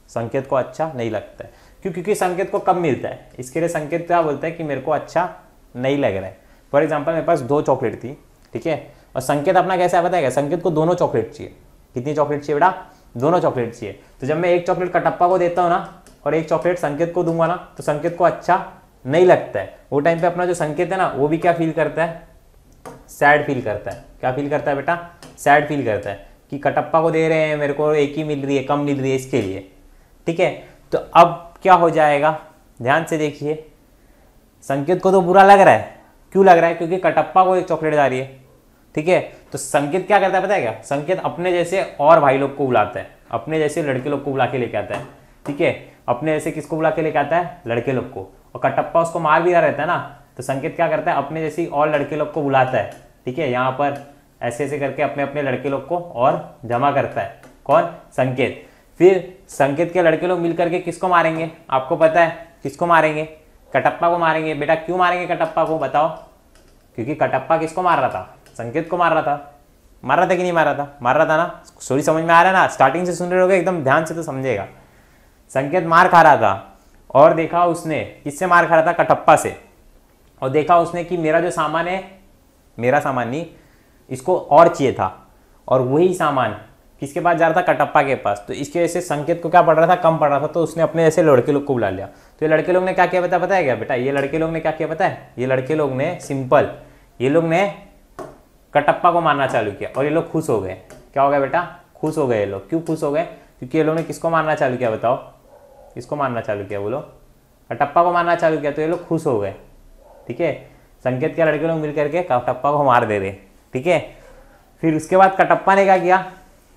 संकेत को अच्छा नहीं लगता है क्यों क्योंकि संकेत को कम मिलता है इसके लिए संकेत क्या बोलता है कि मेरे को अच्छा नहीं लग रहा है फॉर एग्जाम्पल मेरे पास दो चॉकलेट थी ठीक है और संकेत अपना कैसा बताएगा संकेत को दोनों चॉकलेट चाहिए कितनी चॉकलेट चाहिए बेटा दोनों चॉकलेट चाहिए तो जब मैं एक चॉकलेट कटप्पा को देता हूँ ना और एक चॉकलेट संकेत को दूंगा ना तो संकेत को अच्छा नहीं लगता है वो टाइम पे अपना जो संकेत है ना वो भी क्या फील करता है सैड फील करता है क्या फील करता है बेटा सैड फील करता है कि कटप्पा को दे रहे हैं मेरे को एक ही मिल रही है कम मिल रही है इसके लिए ठीक है तो अब क्या हो जाएगा ध्यान से देखिए संकेत को तो बुरा लग रहा है क्यों लग रहा है क्योंकि कटप्पा को एक चॉकलेट जा रही है ठीक है तो संकेत क्या करता है पता है क्या संकेत अपने जैसे और भाई लोग को बुलाता है अपने जैसे लड़के लोग को बुला के लेके आता है ठीक है अपने जैसे किसको बुला के लेके आता है लड़के लोग को और कटप्पा उसको मार भी रहा रहता है ना तो संकेत क्या करता है अपने जैसी और लड़के लोग को बुलाता है ठीक है यहाँ पर ऐसे ऐसे करके अपने अपने लड़के लोग को और जमा करता है कौन संकेत फिर संकेत के लड़के लोग मिल करके किसको मारेंगे आपको पता है किसको मारेंगे कटप्पा को मारेंगे बेटा क्यों मारेंगे कटप्पा को बताओ क्योंकि कटप्पा किसको मार रहा था संकेत को मार रहा था मार रहा था कि नहीं मार रहा था मार रहा था ना सॉरी समझ में आ रहा है ना स्टार्टिंग से सुन रहे हो एकदम ध्यान से तो समझेगा संकेत मार खा रहा था और देखा उसने किससे मार खा रहा था कटप्पा से और देखा उसने कि मेरा जो सामान है मेरा सामान नहीं इसको और चाहिए था और वही सामान किसके पास जा रहा था कटप्पा के पास तो इसकी वजह से संकेत को क्या पड़ रहा था कम पड़ रहा था तो उसने अपने जैसे लड़के लोग को बुला लिया तो ये लड़के लोग ने क्या किया पता बताया क्या बेटा ये लड़के लोग ने क्या किया पता है ये लड़के लोग ने सिंपल ये लोग ने कटप्पा को मारना चालू किया और ये लोग खुश हो गए क्या हो गया बेटा खुश हो गए ये लोग क्यों खुश हो गए क्योंकि ये लोग ने किसको मारना चालू किया बताओ इसको मानना चालू किया वो लोग कटप्पा को मारना चालू किया तो ये लोग खुश हो गए ठीक है संकेत के लड़के लोग मिल करके कटप्पा को मार दे रहे ठीक है फिर उसके बाद कटप्पा ने क्या किया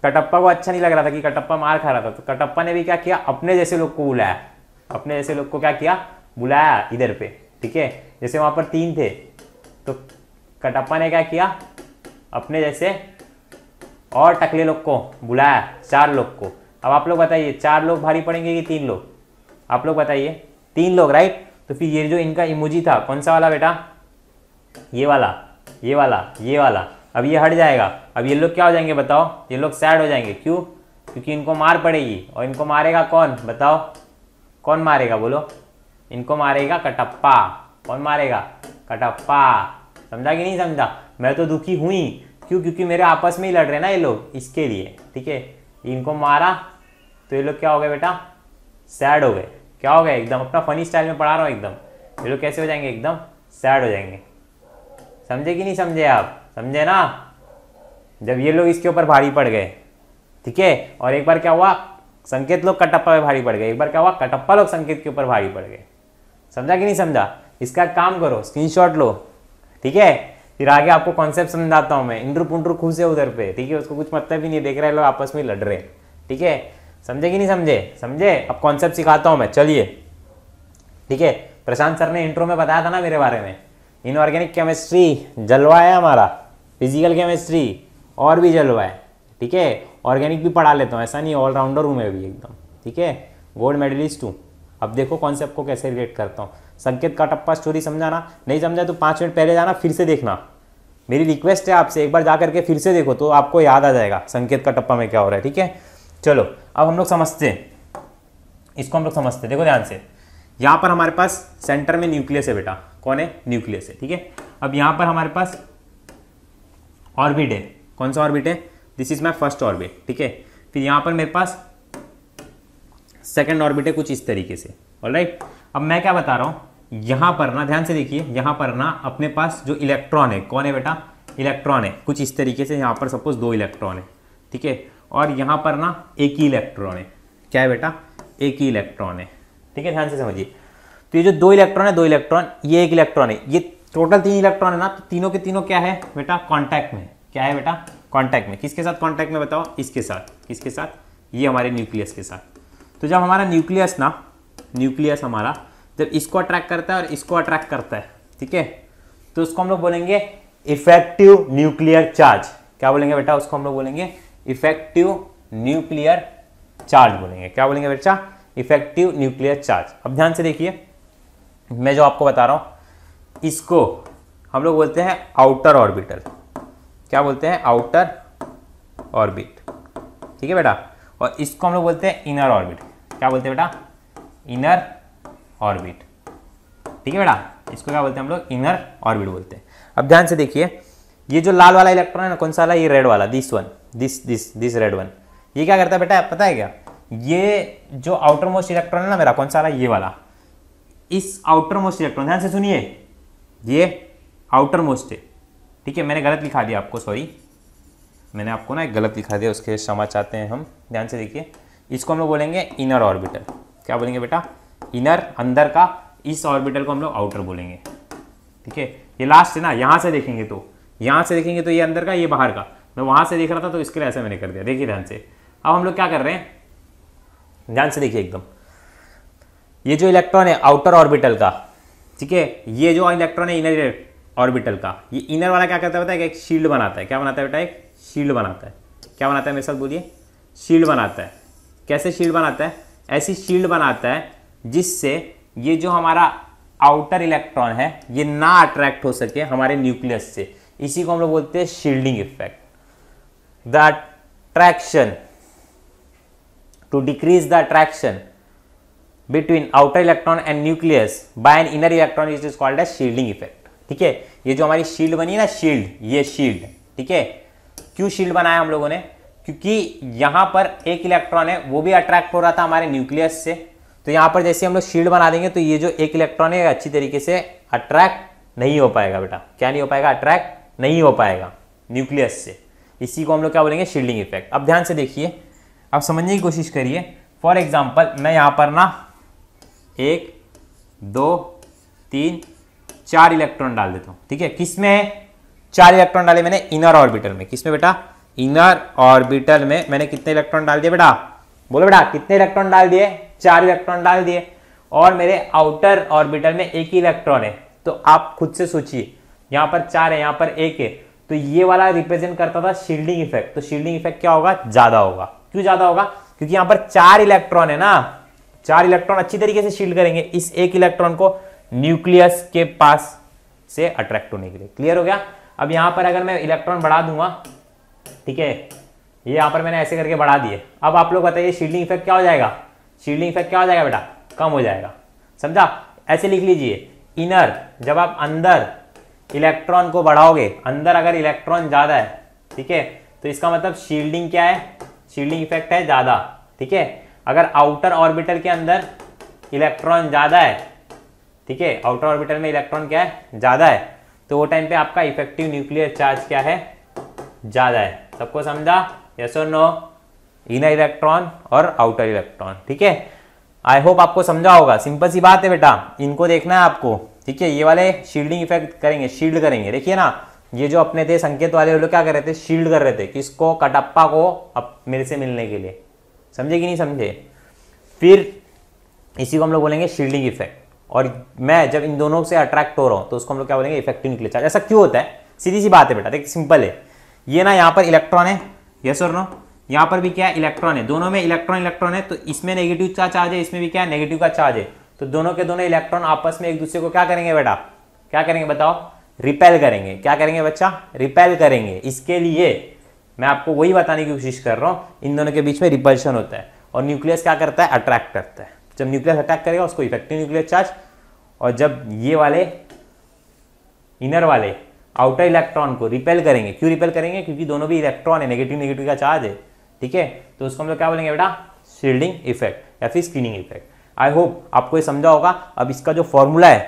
कटप्पा को अच्छा नहीं लग रहा था कि कटप्पा मार खा रहा था तो कटप्पा ने भी क्या किया अपने जैसे लोग को बुलाया अपने जैसे लोग को क्या किया बुलाया इधर पे ठीक है जैसे वहां पर तीन थे तो कटप्पा ने क्या किया अपने जैसे और टकले लोग को बुलाया चार लोग को अब आप लोग बताइए चार लोग भारी पड़ेंगे कि तीन लोग आप लोग बताइए तीन लोग राइट तो फिर ये जो इनका इमोजी था कौन सा वाला बेटा ये वाला ये वाला ये वाला अब ये हट जाएगा अब ये लोग क्या हो जाएंगे बताओ ये लोग सैड हो जाएंगे क्यों क्योंकि इनको मार पड़ेगी और इनको मारेगा कौन बताओ कौन मारेगा बोलो इनको मारेगा कटप्पा कौन मारेगा कटप्पा समझा कि नहीं समझा मैं तो दुखी हुई क्यों क्योंकि मेरे आपस में ही लड़ रहे हैं ना ये लोग इसके लिए ठीक है इनको मारा तो ये लोग क्या हो गए बेटा सैड हो गए क्या हो गया एकदम अपना फनी स्टाइल में पढ़ा रहा हूँ एकदम ये लोग कैसे हो जाएंगे एकदम सैड हो जाएंगे समझे कि नहीं समझे आप समझे ना जब ये लोग इसके ऊपर भारी पड़ गए ठीक है और एक बार क्या हुआ संकेत लोग कटप्पा पे भारी पड़ गए एक बार क्या हुआ कटप्पा लोग संकेत के ऊपर भारी पड़ गए समझा कि नहीं समझा इसका काम करो स्क्रीनशॉट लो ठीक है फिर आगे आपको कॉन्सेप्ट समझाता हूँ मैं इंद्र पुंड्रू खुश है उधर पे ठीक है उसको कुछ मतलब ही नहीं देख रहे लोग आपस में लड़ रहे ठीक है समझे कि नहीं समझे समझे अब कॉन्सेप्ट सिखाता हूँ मैं चलिए ठीक है प्रशांत सर ने इंट्रो में बताया था ना मेरे बारे में इनऑर्गेनिक केमिस्ट्री जलवा है हमारा फिजिकल केमिस्ट्री और भी जलवा है ठीक है ऑर्गेनिक भी पढ़ा लेता हूँ ऐसा नहीं ऑलराउंडर हूँ मैं भी एकदम ठीक है गोल्ड मेडलिस्ट हूँ अब देखो कॉन्सेप्ट को कैसे रिलेट करता हूँ संकेत का टप्पा स्टोरी समझाना नहीं समझा तो पाँच मिनट पहले जाना फिर से देखना मेरी रिक्वेस्ट है आपसे एक बार जा करके फिर से देखो तो आपको याद आ जाएगा संकेत का टप्पा में क्या हो रहा है ठीक है चलो अब हम लोग समझते हैं इसको हम लोग समझते हैं देखो ध्यान से यहाँ पर हमारे पास सेंटर में न्यूक्लियस है बेटा कौन है न्यूक्लियस है ठीक है अब यहाँ पर हमारे पास ऑर्बिट है कौन सा ऑर्बिट है this is my first orbit ठीक है फिर यहाँ पर मेरे पास सेकेंड ऑर्बिट है कुछ इस तरीके से ऑल right? अब मैं क्या बता रहा हूँ यहाँ पर ना ध्यान से देखिए यहाँ पर ना अपने पास जो इलेक्ट्रॉन है कौन है बेटा इलेक्ट्रॉन है कुछ इस तरीके से यहाँ पर सपोज दो इलेक्ट्रॉन है ठीक है और यहाँ पर ना एक ही इलेक्ट्रॉन है क्या है बेटा एक ही इलेक्ट्रॉन है ठीक है ध्यान से समझिए तो ये जो दो इलेक्ट्रॉन है दो इलेक्ट्रॉन ये एक इलेक्ट्रॉन है ये टोटल तीन इलेक्ट्रॉन है ना तो तीनों के तीनों क्या है बेटा कॉन्टैक्ट में क्या है बेटा कॉन्टैक्ट में किसके साथ कॉन्टैक्ट में बताओ इसके साथ किसके साथ ये हमारे न्यूक्लियस के साथ तो जब हमारा न्यूक्लियस ना न्यूक्लियस हमारा जब इसको अट्रैक्ट करता है और इसको अट्रैक्ट करता है ठीक है तो उसको हम लोग बोलेंगे इफेक्टिव न्यूक्लियर चार्ज क्या बोलेंगे बेटा उसको हम लोग बोलेंगे इफेक्टिव न्यूक्लियर चार्ज बोलेंगे क्या बोलेंगे बच्चा इफेक्टिव न्यूक्लियर चार्ज अब ध्यान से देखिए मैं जो आपको बता रहा हूं इसको हम लोग बोलते हैं आउटर ऑर्बिटल क्या बोलते हैं आउटर ऑर्बिट ठीक है बेटा और इसको हम लोग बोलते हैं इनर ऑर्बिट क्या बोलते हैं बेटा इनर ऑर्बिट ठीक है बेटा इसको क्या बोलते हैं हम लोग इनर ऑर्बिट बोलते हैं अब ध्यान से देखिए ये जो लाल वाला इलेक्ट्रॉन है ना कौन सा वाला ये रेड वाला this one this this this red one ये क्या करता है बेटा पता है क्या ये जो आउटर मोस्ट इलेक्ट्रॉन है ना मेरा कौन सा है ये वाला इस आउटर मोस्ट इलेक्ट्रॉन ध्यान से सुनिए ये आउटर मोस्ट है ठीक है मैंने गलत लिखा दिया आपको सॉरी मैंने आपको ना एक गलत लिखा दिया उसके क्षमा चाहते हैं हम ध्यान से देखिए इसको हम लोग बोलेंगे इनर ऑर्बिटल क्या बोलेंगे बेटा इनर अंदर का इस ऑर्बिटल को हम लोग आउटर बोलेंगे ठीक है ये लास्ट है ना यहाँ से देखेंगे तो यहाँ से देखेंगे तो ये अंदर का ये बाहर का मैं वहाँ से देख रहा था तो इसके लिए ऐसे मैंने कर दिया देखिए ध्यान से अब हम लोग क्या कर रहे हैं ध्यान से देखिए एकदम ये जो इलेक्ट्रॉन है आउटर ऑर्बिटल का ठीक है ये जो इलेक्ट्रॉन है इनर ऑर्बिटल का ये इनर वाला क्या करता है बताया एक शील्ड बनाता है क्या बनाता है बेटा एक शील्ड बनाता है क्या बनाता है मेरे साथ बोलिए शील्ड बनाता है कैसे शील्ड बनाता है ऐसी शील्ड बनाता है जिससे ये जो हमारा आउटर इलेक्ट्रॉन है ये ना अट्रैक्ट हो सके हमारे न्यूक्लियस से इसी को हम लोग बोलते हैं shielding effect the traction to decrease the attraction between outer electron and nucleus by an inner electron which is called as shielding effect ठीक है ये जो हमारी शील्ड बनी है ना शील्ड ये शील्ड ठीक है क्यों शील्ड बनाया हम लोगों ने क्योंकि यहां पर एक इलेक्ट्रॉन है वो भी अट्रैक्ट हो रहा था हमारे न्यूक्लियस से तो यहां पर जैसे हम लोग शील्ड बना देंगे तो ये जो एक इलेक्ट्रॉन है अच्छी तरीके से अट्रैक्ट नहीं हो पाएगा बेटा क्या नहीं हो पाएगा अट्रैक्ट नहीं हो पाएगा न्यूक्लियस से इसी को हम लोग क्या बोलेंगे शील्डिंग इफेक्ट अब ध्यान से देखिए आप समझने की कोशिश करिए फॉर एग्जाम्पल मैं यहाँ पर ना एक दो तीन चार इलेक्ट्रॉन डाल देता हूँ ठीक है किस में है चार इलेक्ट्रॉन डाले मैंने इनर ऑर्बिटल में किस में बेटा इनर ऑर्बिटल में मैंने कितने इलेक्ट्रॉन डाल दिए बेटा बोलो बेटा कितने इलेक्ट्रॉन डाल दिए चार इलेक्ट्रॉन डाल दिए और मेरे आउटर ऑर्बिटल में एक ही इलेक्ट्रॉन है तो आप खुद से सोचिए यहाँ पर चार है यहाँ पर एक है तो ये वाला रिप्रेजेंट करता था शील्डिंग इफेक्ट तो शील्डिंग इफेक्ट क्या होगा ज्यादा होगा क्यों ज्यादा होगा क्योंकि यहां पर चार इलेक्ट्रॉन है ना चार इलेक्ट्रॉन अच्छी तरीके से शील्ड करेंगे इस एक इलेक्ट्रॉन को न्यूक्लियस के पास से अट्रैक्ट होने के लिए क्लियर हो गया अब यहां पर अगर मैं इलेक्ट्रॉन बढ़ा दूंगा ठीक है ये यहां पर मैंने ऐसे करके बढ़ा दिए अब आप लोग बताइए शील्डिंग इफेक्ट क्या हो जाएगा शील्डिंग इफेक्ट क्या हो जाएगा बेटा कम हो जाएगा समझा ऐसे लिख लीजिए इनर जब आप अंदर इलेक्ट्रॉन को बढ़ाओगे अंदर अगर इलेक्ट्रॉन ज्यादा है ठीक है तो इसका मतलब शील्डिंग क्या है शील्डिंग इफेक्ट है ज्यादा ठीक है अगर आउटर ऑर्बिटल के अंदर इलेक्ट्रॉन ज्यादा है ठीक है आउटर ऑर्बिटल में इलेक्ट्रॉन क्या है ज्यादा है तो वो टाइम पे आपका इफेक्टिव न्यूक्लियर चार्ज क्या है ज्यादा है सबको समझा यस और नो इनर इलेक्ट्रॉन और आउटर इलेक्ट्रॉन ठीक है आई होप आपको समझा होगा सिंपल सी बात है बेटा इनको देखना है आपको ठीक है ये वाले शील्डिंग इफेक्ट करेंगे शील्ड करेंगे देखिए ना ये जो अपने थे संकेत वाले लोग क्या कर रहे थे शील्ड कर रहे थे किसको कटप्पा को अब मेरे से मिलने के लिए समझे कि नहीं समझे फिर इसी को हम लोग बोलेंगे शील्डिंग इफेक्ट और मैं जब इन दोनों से अट्रैक्ट हो रहा हूँ तो उसको हम लोग क्या बोलेंगे इफेक्टिव निकले चार्ज ऐसा क्यों होता है सीधी सी बात है बेटा देख सिंपल है ये ना यहाँ पर इलेक्ट्रॉन है ये सर नो यहाँ पर भी क्या है इलेक्ट्रॉन है दोनों में इलेक्ट्रॉन इलेक्ट्रॉन है तो इसमें नेगेटिव का चार्ज है इसमें भी क्या है नेगेटिव का चार्ज है तो दोनों के दोनों इलेक्ट्रॉन आपस में एक दूसरे को क्या करेंगे बेटा क्या करेंगे बताओ रिपेल करेंगे क्या करेंगे बच्चा रिपेल करेंगे इसके लिए मैं आपको वही बताने की कोशिश कर रहा हूँ इन दोनों के बीच में रिपल्शन होता है और न्यूक्लियस क्या करता है अट्रैक्ट करता है जब न्यूक्लियस अटैक करेगा उसको इफेक्टिव न्यूक्लियर चार्ज और जब ये वाले इनर वाले आउटर इलेक्ट्रॉन को रिपेल करेंगे क्यों रिपेल करेंगे क्योंकि दोनों भी इलेक्ट्रॉन है नेगेटिव नेगेटिव का चार्ज है ठीक है तो उसको हम लोग क्या बोलेंगे बेटा शील्डिंग इफेक्ट या फिर स्क्रीनिंग इफेक्ट आई होप आपको ये समझा होगा अब इसका जो फॉर्मूला है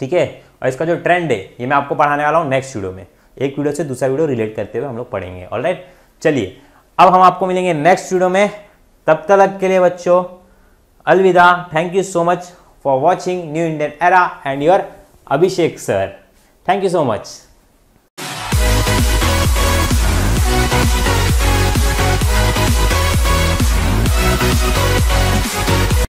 ठीक है और इसका जो ट्रेंड है ये मैं आपको पढ़ाने वाला हूँ नेक्स्ट वीडियो में एक वीडियो से दूसरा वीडियो रिलेट करते हुए हम लोग पढ़ेंगे ऑल राइट चलिए अब हम आपको मिलेंगे नेक्स्ट वीडियो में तब तक के लिए बच्चों अलविदा thank you so much for watching New Indian Era and your Abhishek sir thank you so much